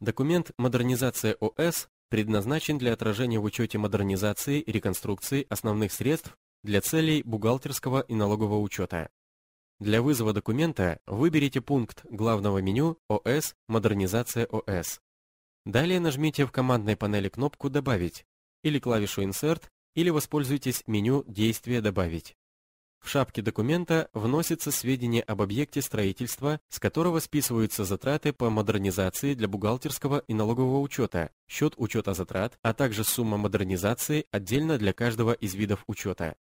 Документ «Модернизация ОС» предназначен для отражения в учете модернизации и реконструкции основных средств для целей бухгалтерского и налогового учета. Для вызова документа выберите пункт главного меню «ОС. Модернизация ОС». Далее нажмите в командной панели кнопку «Добавить» или клавишу «Insert» или воспользуйтесь меню «Действие добавить». В шапке документа вносятся сведения об объекте строительства, с которого списываются затраты по модернизации для бухгалтерского и налогового учета, счет учета затрат, а также сумма модернизации отдельно для каждого из видов учета.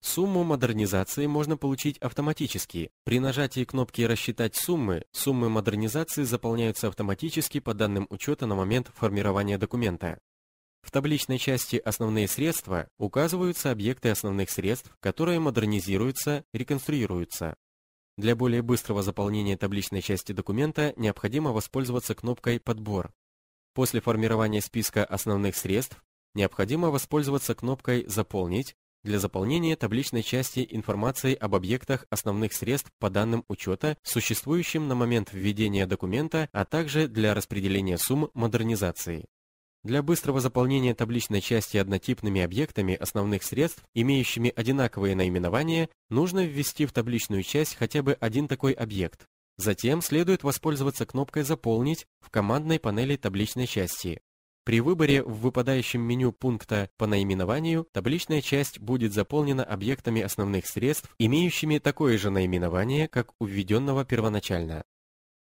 Сумму модернизации можно получить автоматически. При нажатии кнопки «Рассчитать суммы» суммы модернизации заполняются автоматически по данным учета на момент формирования документа. В табличной части «Основные средства» указываются объекты основных средств, которые модернизируются, реконструируются. Для более быстрого заполнения табличной части документа необходимо воспользоваться кнопкой «Подбор». После формирования списка основных средств необходимо воспользоваться кнопкой «Заполнить» для заполнения табличной части информации об объектах основных средств по данным учета, существующим на момент введения документа, а также для распределения сумм модернизации. Для быстрого заполнения табличной части однотипными объектами основных средств, имеющими одинаковые наименования, нужно ввести в табличную часть хотя бы один такой объект. Затем следует воспользоваться кнопкой «Заполнить» в командной панели табличной части. При выборе в выпадающем меню пункта по наименованию табличная часть будет заполнена объектами основных средств, имеющими такое же наименование, как у введенного первоначально.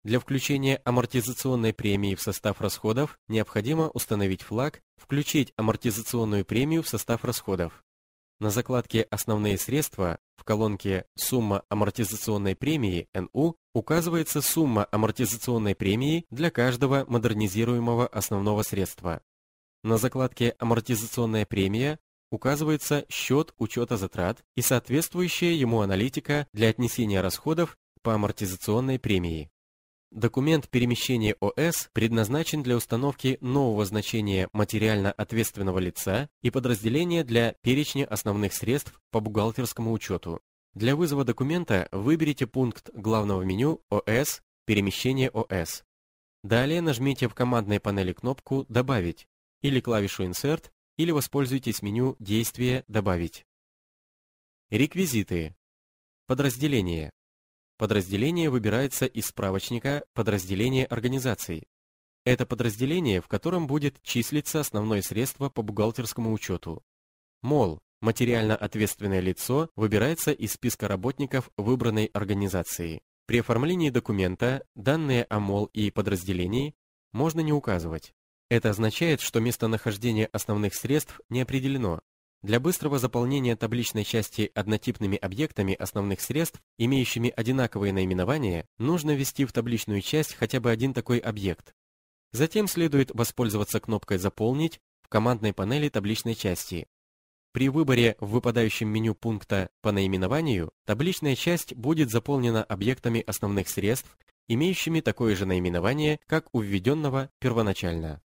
Для включения амортизационной премии в состав расходов необходимо установить флаг «Включить амортизационную премию в состав расходов». На закладке «Основные средства» в колонке «Сумма амортизационной премии НУ» указывается сумма амортизационной премии для каждого модернизируемого основного средства. На закладке «Амортизационная премия» указывается счет учета затрат и соответствующая ему аналитика для отнесения расходов по амортизационной премии. Документ перемещения ОС предназначен для установки нового значения материально ответственного лица и подразделения для перечня основных средств по бухгалтерскому учету. Для вызова документа выберите пункт главного меню ОС «Перемещение ОС». Далее нажмите в командной панели кнопку «Добавить» или клавишу «Insert» или воспользуйтесь меню «Действие. Добавить». Реквизиты. Подразделение. Подразделение выбирается из справочника «Подразделение организации». Это подразделение, в котором будет числиться основное средство по бухгалтерскому учету. МОЛ – материально ответственное лицо, выбирается из списка работников выбранной организации. При оформлении документа данные о МОЛ и подразделении можно не указывать. Это означает, что местонахождение основных средств не определено, для быстрого заполнения табличной части однотипными объектами основных средств, имеющими одинаковые наименования, нужно ввести в табличную часть хотя бы один такой объект. Затем следует воспользоваться кнопкой «Заполнить» в командной панели табличной части. При выборе в выпадающем меню пункта по наименованию табличная часть будет заполнена объектами основных средств, имеющими такое же наименование, как у введенного первоначально.